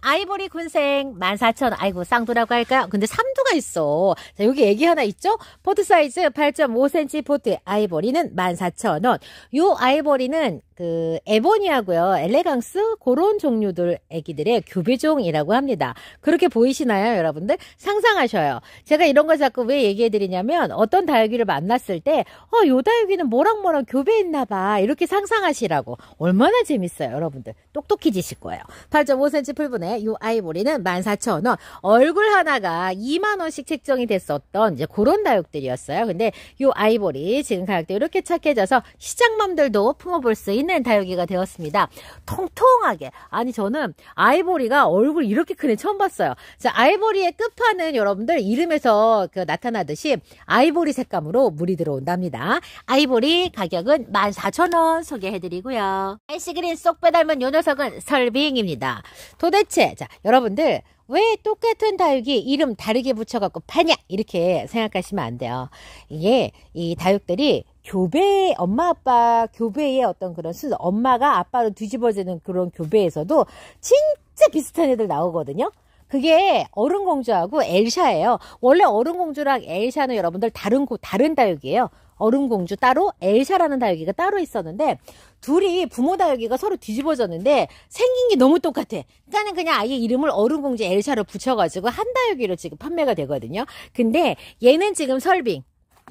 아이보리 군생 14,000 아이고 쌍두라고 할까요? 근데 3두가 있어. 자, 여기 얘기 하나 있죠? 포트 사이즈 8.5cm 포트 아이보리는 14,000원. 요 아이보리는 그 에보니하고요, 엘레강스 그런 종류들 애기들의 교배종이라고 합니다. 그렇게 보이시나요, 여러분들? 상상하셔요. 제가 이런 걸 자꾸 왜 얘기해 드리냐면 어떤 다육이를 만났을 때, 어, 요 다육이는 뭐랑 뭐랑 교배했나봐 이렇게 상상하시라고 얼마나 재밌어요, 여러분들. 똑똑해지실 거예요. 8.5cm 풀분에 요 아이보리는 14,000원, 얼굴 하나가 2만 원씩 책정이 됐었던 이제 그런 다육들이었어요. 근데 요 아이보리 지금 가격도 이렇게 착해져서 시장맘들도 품어볼 수 있는. 있는 다육이가 되었습니다. 통통하게. 아니 저는 아이보리가 얼굴 이렇게 크는 처음 봤어요. 자, 아이보리의 끝판은 여러분들 이름에서 그 나타나듯이 아이보리 색감으로 물이 들어온답니다. 아이보리 가격은 14,000원 소개해드리고요. 아이시그린 쏙 빼닮은 요 녀석은 설빙입니다. 도대체 자 여러분들 왜 똑같은 다육이 이름 다르게 붙여갖고 파냐 이렇게 생각하시면 안 돼요. 이게 이 다육들이 교배 엄마 아빠 교배의 어떤 그런 순 엄마가 아빠로 뒤집어지는 그런 교배에서도 진짜 비슷한 애들 나오거든요. 그게 얼음공주하고 엘샤예요. 원래 얼음공주랑 엘샤는 여러분들 다른 고, 다른 다육이에요. 얼음공주 따로 엘샤라는 다육이가 따로 있었는데 둘이 부모 다육이가 서로 뒤집어졌는데 생긴 게 너무 똑같아. 그러니까는 그냥 아예 이름을 얼음공주 엘샤로 붙여가지고 한 다육이로 지금 판매가 되거든요. 근데 얘는 지금 설빙,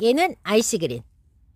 얘는 아이시그린.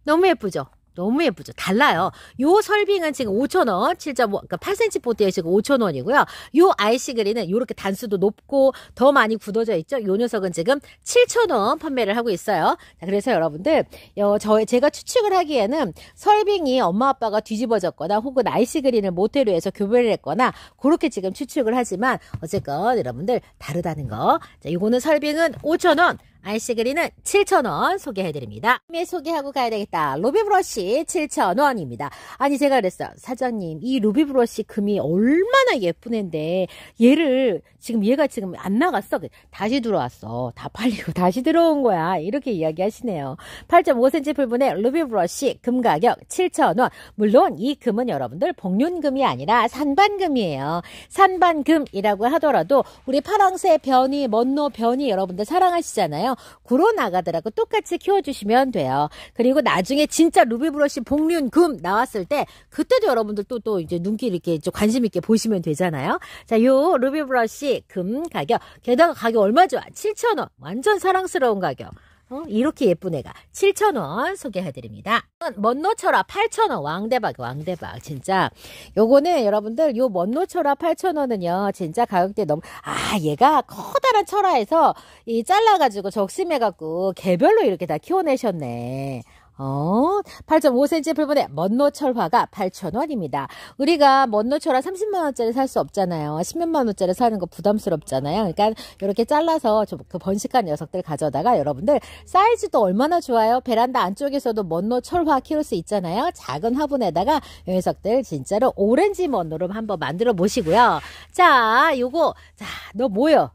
너무 예쁘죠? 너무 예쁘죠. 달라요. 요 설빙은 지금 5,000원, 7.5, 그러니까 8cm 포트에 지금 5,000원이고요. 요 아이시 그린은 요렇게 단수도 높고 더 많이 굳어져 있죠. 요 녀석은 지금 7,000원 판매를 하고 있어요. 자, 그래서 여러분들, 요, 어, 저, 제가 추측을 하기에는 설빙이 엄마 아빠가 뒤집어졌거나 혹은 아이시 그린을 모텔로 해서 교배를 했거나 그렇게 지금 추측을 하지만 어쨌건 여러분들 다르다는 거. 자, 요거는 설빙은 5,000원, r c 그린은 7,000원 소개해드립니다. 소개하고 가야 되겠다. 로비 브러쉬 7,000원입니다. 아니 제가 그랬어요. 사장님 이 로비 브러쉬 금이 얼마나 예쁜 앤데 얘를 지금 얘가 지금 안 나갔어. 그 다시 들어왔어. 다 팔리고 다시 들어온 거야. 이렇게 이야기하시네요. 8.5cm 풀분의 로비 브러쉬 금 가격 7,000원. 물론 이 금은 여러분들 복륜금이 아니라 산반금이에요. 산반금이라고 하더라도 우리 파랑새 변이, 먼노 변이 여러분들 사랑하시잖아요. 있잖아요. 그로 나가더라고 똑같이 키워주시면 돼요. 그리고 나중에 진짜 루비 브러쉬 복륜 금 나왔을 때 그때도 여러분들 또또 또 이제 눈길 이렇게좀 관심 있게 보시면 되잖아요. 자, 요 루비 브러쉬 금 가격 게다가 가격 얼마 죠7천원 완전 사랑스러운 가격. 어? 이렇게 예쁜 애가 7,000원 소개해드립니다. 먼노초라 8,000원 왕대박 왕대박 진짜 요거는 여러분들 요 먼노초라 8,000원은요 진짜 가격대 너무 아 얘가 커다란 철화에서 이 잘라가지고 적심해갖고 개별로 이렇게 다 키워내셨네. 어, 8.5cm 불분의 먼노철화가 8,000원입니다. 우리가 먼노철화 30만원짜리 살 수 없잖아요. 1 0만원짜리 사는 거 부담스럽잖아요. 그러니까 이렇게 잘라서 그 번식한 녀석들 가져다가 여러분들 사이즈도 얼마나 좋아요. 베란다 안쪽에서도 먼노철화 키울수 있잖아요. 작은 화분에다가 이 녀석들 진짜로 오렌지 먼노로 한번 만들어 보시고요. 자, 요거, 자, 너 뭐요?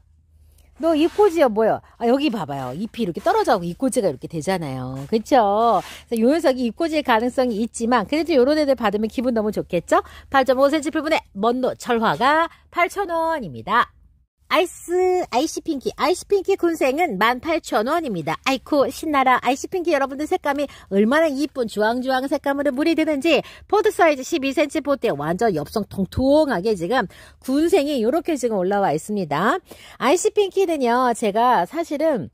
너이 꼬지야 뭐야? 아 여기 봐봐요. 잎이 이렇게 떨어져고 이 꼬지가 이렇게 되잖아요. 그렇죠? 요 녀석이 이꼬지의 가능성이 있지만 그래도 요런 애들 받으면 기분 너무 좋겠죠? 8.5cm 부분의 먼노 철화가 8,000원입니다. 아이스 아이시핑키 아이시핑키 군생은 18,000원입니다. 아이코 신나라 아이시핑키 여러분들 색감이 얼마나 이쁜 주황주황 색감으로 물이 드는지 포드 사이즈 12cm 포대에 완전 엽성 통통하게 지금 군생이 이렇게 지금 올라와 있습니다. 아이시핑키는요 제가 사실은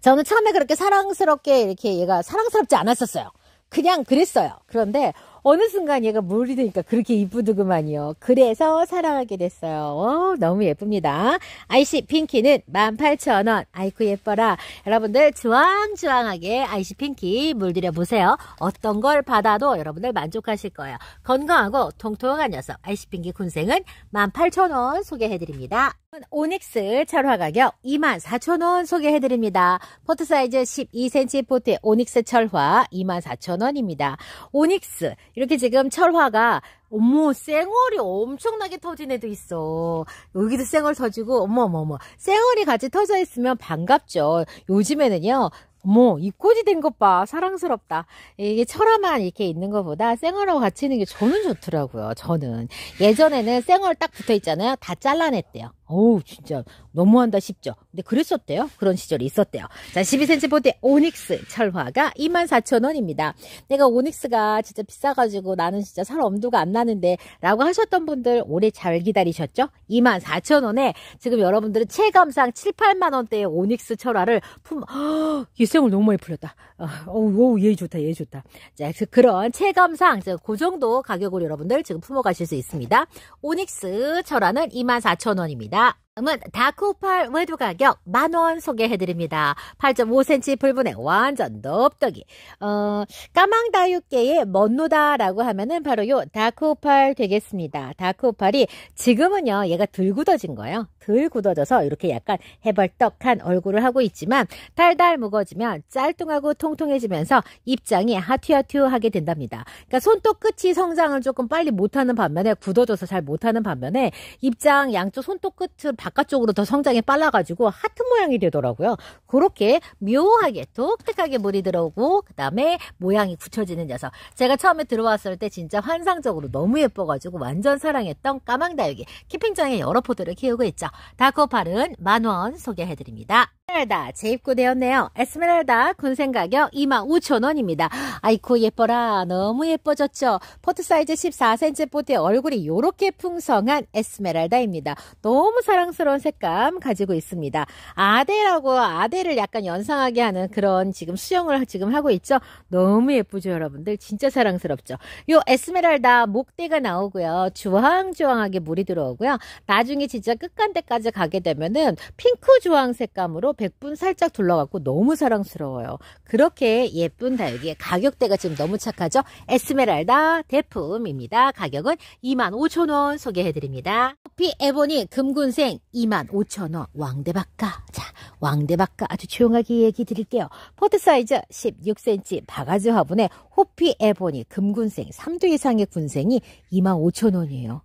저는 처음에 그렇게 사랑스럽게 이렇게 얘가 사랑스럽지 않았었어요. 그냥 그랬어요. 그런데 어느 순간 얘가 물이 되니까 그렇게 이쁘더구만요. 그래서 사랑하게 됐어요. 오, 어, 너무 예쁩니다. 아이씨 핑키는 18,000원. 아이쿠 예뻐라. 여러분들 주황주황하게 아이씨 핑키 물들여 보세요. 어떤 걸 받아도 여러분들 만족하실 거예요. 건강하고 통통한 녀석 아이씨 핑키 군생은 18,000원 소개해드립니다. 오닉스 철화 가격 24,000원 소개해드립니다. 포트 사이즈 12cm 포트의 오닉스 철화 24,000원입니다. 오닉스 이렇게 지금 철화가 어머 쌩얼이 엄청나게 터진 애도 있어 여기도 쌩얼 터지고 어머머머 쌩얼이 같이 터져 있으면 반갑죠 요즘에는요 어머 입꼬지 된것 봐 사랑스럽다 이게 철화만 이렇게 있는 것보다 쌩얼하고 같이 있는 게 저는 좋더라고요 저는 예전에는 쌩얼 딱 붙어 있잖아요 다 잘라냈대요 어우 진짜 너무한다 싶죠. 근데 그랬었대요. 그런 시절이 있었대요. 자 12cm 보대 오닉스 철화가 24,000원입니다. 내가 오닉스가 진짜 비싸가지고 나는 진짜 살 엄두가 안 나는데 라고 하셨던 분들 오래 잘 기다리셨죠? 24,000원에 지금 여러분들은 체감상 7, 8만원대의 오닉스 철화를 품... 허, 일생을 너무 많이 풀렸다. 아, 어우 얘 좋다 얘 좋다. 자 그, 그런 체감상 그 정도 가격으로 여러분들 지금 품어가실 수 있습니다. 오닉스 철화는 24,000원입니다. あ。 다음은 다코팔 외도 가격 만원 소개해드립니다. 8.5cm 불분에 완전 넓더기. 어, 까망다육계의 먼노다라고 하면은 바로 요 다코팔 되겠습니다. 다코팔이 지금은요, 얘가 들 굳어진 거예요. 들 굳어져서 이렇게 약간 해벌떡한 얼굴을 하고 있지만 달달 무거워지면 짤뚱하고 통통해지면서 입장이 하투하투하게 된답니다. 그러니까 손톱 끝이 성장을 조금 빨리 못하는 반면에 굳어져서 잘 못하는 반면에 입장 양쪽 손톱 끝을 바 바깥쪽으로 더 성장이 빨라가지고 하트 모양이 되더라고요. 그렇게 묘하게 독특하게 물이 들어오고 그 다음에 모양이 굳혀지는 녀석. 제가 처음에 들어왔을 때 진짜 환상적으로 너무 예뻐가지고 완전 사랑했던 까망다육이 키핑장에 여러 포도를 키우고 있죠. 다크오팔은 만원 소개해드립니다. 에스메랄다 재입고되었네요. 에스메랄다 군생 가격 25,000원입니다. 아이코 예뻐라 너무 예뻐졌죠. 포트 사이즈 14cm 포트에 얼굴이 요렇게 풍성한 에스메랄다입니다. 너무 사랑스러워 사랑스러운 색감 가지고 있습니다. 아델하고아델을 약간 연상하게 하는 그런 지금 수영을 지금 하고 있죠. 너무 예쁘죠, 여러분들. 진짜 사랑스럽죠. 요 에스메랄다 목대가 나오고요. 주황주황하게 물이 들어오고요. 나중에 진짜 끝간데까지 가게 되면은 핑크 주황 색감으로 백분 살짝 둘러갖고 너무 사랑스러워요. 그렇게 예쁜 다육이 가격대가 지금 너무 착하죠. 에스메랄다 대품입니다. 가격은 25,000원 소개해드립니다. 커피 에보니 금군생 2만 5천 원 왕대박가 자 왕대박가 아주 조용하게 얘기 드릴게요 포트 사이즈 16cm 바가지 화분에 호피 에보니 금군생 3도 이상의 군생이 2만 5천 원이에요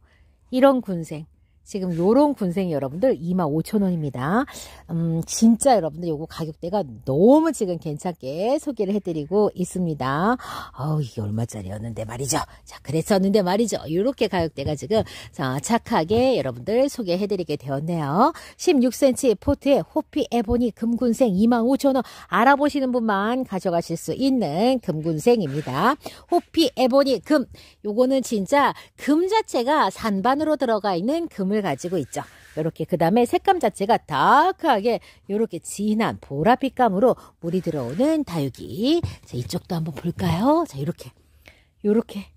이런 군생 지금 요런 군생이 여러분들 25,000원입니다. 음, 진짜 여러분들 요거 가격대가 너무 지금 괜찮게 소개를 해드리고 있습니다. 아우, 이게 얼마짜리였는데 말이죠. 자, 그랬었는데 말이죠. 요렇게 가격대가 지금 자, 착하게 여러분들 소개해드리게 되었네요. 16cm 포트의 호피 에보니 금군생 25,000원 알아보시는 분만 가져가실 수 있는 금군생입니다. 호피 에보니 금 요거는 진짜 금 자체가 산반으로 들어가 있는 금을 느을 가지고 있죠. 이렇게 그 다음에 색감 자체가 다크하게 이렇게 진한 보라빛감으로 물이 들어오는 다육이 자 이쪽도 한번 볼까요? 자 이렇게 이렇게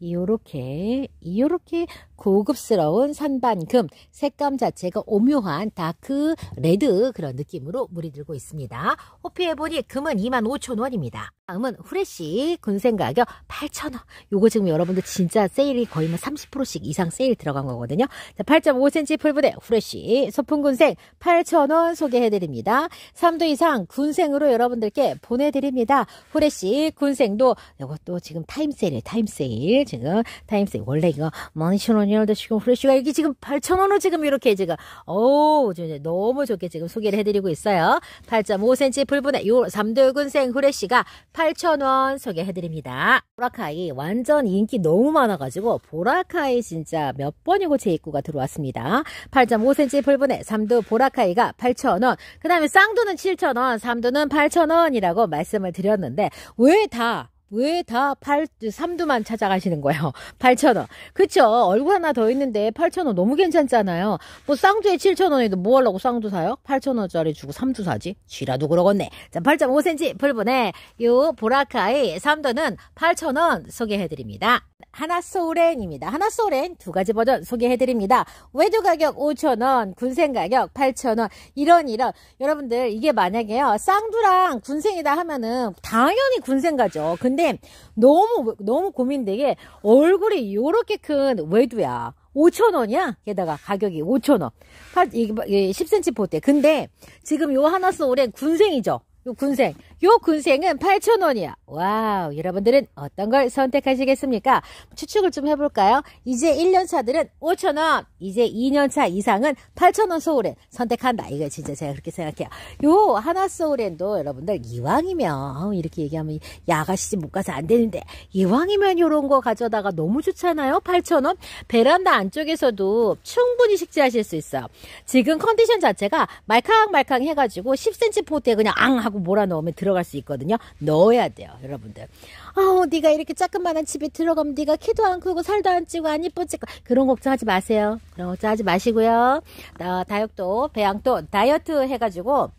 이렇게 이렇게 고급스러운 선반금, 색감 자체가 오묘한 다크 레드 그런 느낌으로 물이들고 있습니다. 호피해보니 금은 25,000원입니다. 다음은 후레쉬 군생 가격 8,000원. 요거 지금 여러분들 진짜 세일이 거의 30%씩 뭐 이상 세일 들어간 거거든요. 8.5cm 풀부대 후레쉬 소품 군생 8,000원 소개해드립니다. 3도 이상 군생으로 여러분들께 보내드립니다. 후레쉬 군생도 이것도 지금 타임 세일에 타임 세일. 지금 타임 세일. 원래 이거 1 1 0 0원 아니야, 데 지금 후레쉬가 이게 지금 8,000원으로 지금 이렇게 지금, 오, 너무 좋게 지금 소개를 해드리고 있어요. 8.5cm 불분의 6월 3돌근생 후레쉬가 8,000원 소개해드립니다. 보라카이 완전 인기 너무 많아가지고, 보라카이 진짜 몇 번이고 재입구가 들어왔습니다. 8.5cm 불분의 3도 보라카이가 8,000원, 그 다음에 쌍두는 7,000원, 3두는 8,000원이라고 말씀을 드렸는데, 왜다 왜다 8, 3두만 찾아가시는 거예요? 8,000원. [LAUGHS] 그쵸? 얼굴 하나 더 있는데 8,000원 너무 괜찮잖아요. 뭐 쌍두에 7,000원에도 뭐 하려고 쌍두 사요? 8,000원짜리 주고 3두 사지? 쥐라도 그러겠네. 자, 8.5cm 풀분의요 보라카이 3두는 8,000원 소개해드립니다. 하나소렌입니다. 하나소렌 두 가지 버전 소개해드립니다. 외두 가격 5,000원, 군생 가격 8,000원, 이런 이런. 여러분들 이게 만약에요. 쌍두랑 군생이다 하면은 당연히 군생 가죠. 근 근데 너무 너무 고민되게 얼굴이 요렇게큰 외두야. 5 0 0 0원이야 게다가 가격이 5 0 0 0원 10cm 포대. 근데 지금 요 하나 소울에 군생이죠. 요 군생. 요 군생은 8,000원이야. 와우. 여러분들은 어떤 걸 선택하시겠습니까? 추측을 좀 해볼까요? 이제 1년차들은 5,000원. 이제 2년차 이상은 8,000원 소울엔 선택한다. 이거 진짜 제가 그렇게 생각해요. 요 하나 소울엔도 여러분들 이왕이면, 이렇게 얘기하면 야가 시집 못 가서 안 되는데, 이왕이면 요런 거 가져다가 너무 좋잖아요? 8,000원? 베란다 안쪽에서도 충분히 식재하실 수 있어요. 지금 컨디션 자체가 말캉말캉 해가지고 10cm 포트에 그냥 앙 하고 하고 몰아 넣으면 들어갈 수 있거든요. 넣어야 돼요, 여러분들. 아우, 네가 이렇게 작은만한 집에 들어가면 네가 키도 안 크고 살도 안 찌고 안 이쁜 찌고 그런 걱정하지 마세요. 그런 걱정하지 마시고요. 어, 다육도, 배양도 다이어트 해가지고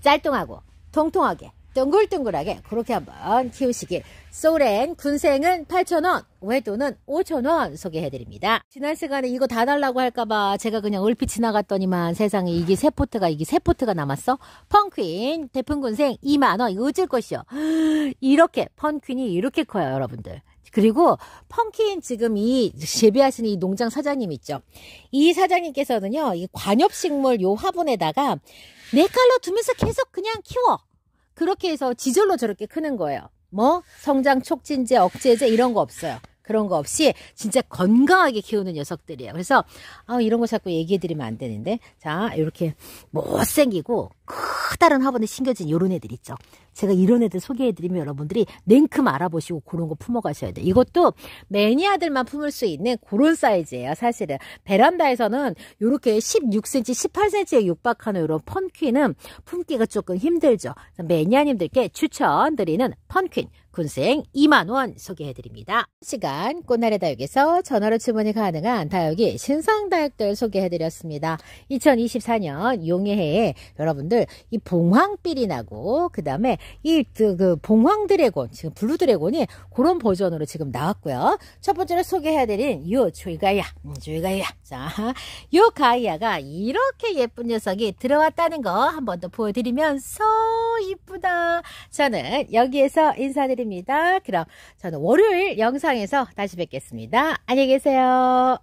짤뚱하고 통통하게 둥글둥글하게 그렇게 한번 키우시길 소렌 군생은 8,000원 외도는 5,000원 소개해드립니다 지난 시간에 이거 다 달라고 할까봐 제가 그냥 얼핏 지나갔더니만 세상에 이게 세 포트가 이게 세 포트가 남았어 펑퀸 대풍군생 2만원 이거 어쩔 것이요 [GASPS] 이렇게 펑퀸이 이렇게 커요 여러분들 그리고 펑킨 지금 이 재배하시는 이 농장 사장님 있죠. 이 사장님께서는요, 이 관엽식물 요 화분에다가 네 칼로 두면서 계속 그냥 키워. 그렇게 해서 지절로 저렇게 크는 거예요. 뭐 성장 촉진제, 억제제 이런 거 없어요. 그런 거 없이 진짜 건강하게 키우는 녀석들이에요. 그래서 아, 이런 거 자꾸 얘기해 드리면 안 되는데. 자, 이렇게 못생기고 커다란 화분에 심겨진 요런 애들 있죠. 제가 이런 애들 소개해드리면 여러분들이 냉큼 알아보시고 그런 거 품어가셔야 돼요. 이것도 매니아들만 품을 수 있는 그런 사이즈예요. 사실은 베란다에서는 이렇게 16cm, 18cm에 육박하는 이런 펀퀸은 품기가 조금 힘들죠. 매니아님들께 추천드리는 펀퀸 군생 2만원 소개해드립니다. 시간 꽃나래 다육에서 전화로 주문이 가능한 다육이 신상 다육들 소개해드렸습니다. 2024년 용해해에 여러분들 얘네들 이봉황빌이 나고 그다음에 이그 봉황 드래곤 지금 블루 드래곤이 그런 버전으로 지금 나왔고요. 첫 번째로 소개해야 되는 요 조이가야, 음, 조이가야. 자, 요 가이아가 이렇게 예쁜 녀석이 들어왔다는 거 한 번 더 보여드리면서 이쁘다. 저는 여기에서 인사드립니다. 그럼 저는 월요일 영상에서 다시 뵙겠습니다. 안녕히 계세요.